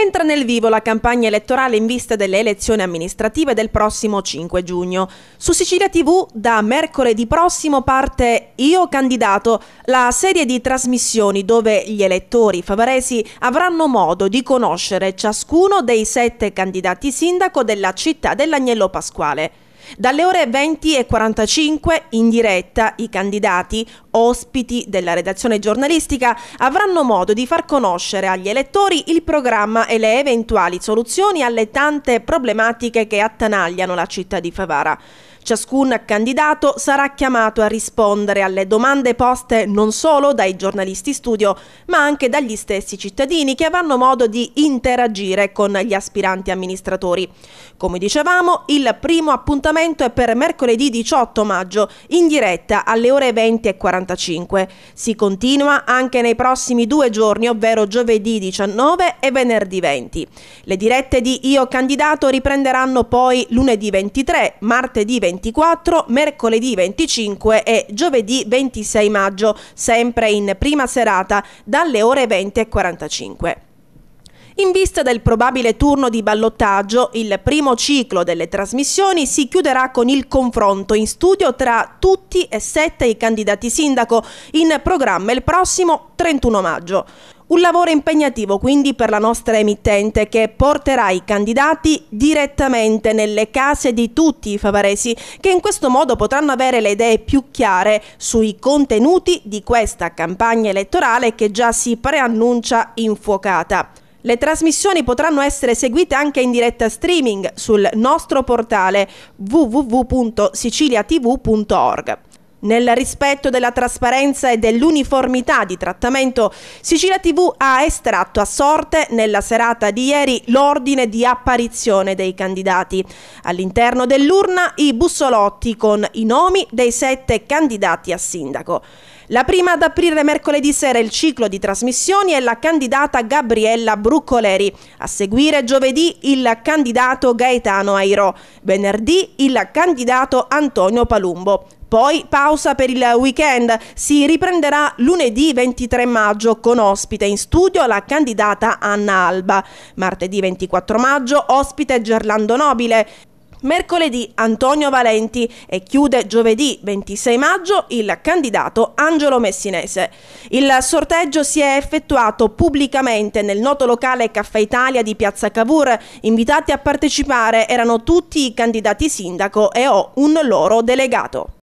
Entra nel vivo la campagna elettorale in vista delle elezioni amministrative del prossimo 5 giugno. Su Sicilia TV da mercoledì prossimo parte Io candidato, la serie di trasmissioni dove gli elettori favaresi avranno modo di conoscere ciascuno dei sette candidati sindaco della città dell'Agnello Pasquale. Dalle ore 20 e 45 in diretta i candidati, ospiti della redazione giornalistica, avranno modo di far conoscere agli elettori il programma e le eventuali soluzioni alle tante problematiche che attanagliano la città di Favara. Ciascun candidato sarà chiamato a rispondere alle domande poste non solo dai giornalisti studio, ma anche dagli stessi cittadini che avranno modo di interagire con gli aspiranti amministratori. Come dicevamo, il primo appuntamento è per mercoledì 18 maggio, in diretta alle ore 20.45. Si continua anche nei prossimi due giorni, ovvero giovedì 19 e venerdì 20. Le dirette di Io Candidato riprenderanno poi lunedì 23, martedì 23 24, mercoledì 25 e giovedì 26 maggio, sempre in prima serata dalle ore 20.45. In vista del probabile turno di ballottaggio, il primo ciclo delle trasmissioni si chiuderà con il confronto in studio tra tutti e sette i candidati sindaco, in programma il prossimo 31 maggio. Un lavoro impegnativo quindi per la nostra emittente che porterà i candidati direttamente nelle case di tutti i favaresi che in questo modo potranno avere le idee più chiare sui contenuti di questa campagna elettorale che già si preannuncia infuocata. Le trasmissioni potranno essere seguite anche in diretta streaming sul nostro portale www.siciliatv.org. Nel rispetto della trasparenza e dell'uniformità di trattamento, Sicilia TV ha estratto a sorte nella serata di ieri l'ordine di apparizione dei candidati. All'interno dell'urna i bussolotti con i nomi dei sette candidati a sindaco. La prima ad aprire mercoledì sera il ciclo di trasmissioni è la candidata Gabriella Bruccoleri. A seguire giovedì il candidato Gaetano Airo. Venerdì il candidato Antonio Palumbo. Poi pausa per il weekend, si riprenderà lunedì 23 maggio con ospite in studio la candidata Anna Alba, martedì 24 maggio ospite Gerlando Nobile, Mercoledì Antonio Valenti e chiude giovedì 26 maggio il candidato Angelo Messinese. Il sorteggio si è effettuato pubblicamente nel noto locale Caffè Italia di Piazza Cavour. Invitati a partecipare erano tutti i candidati sindaco e ho un loro delegato.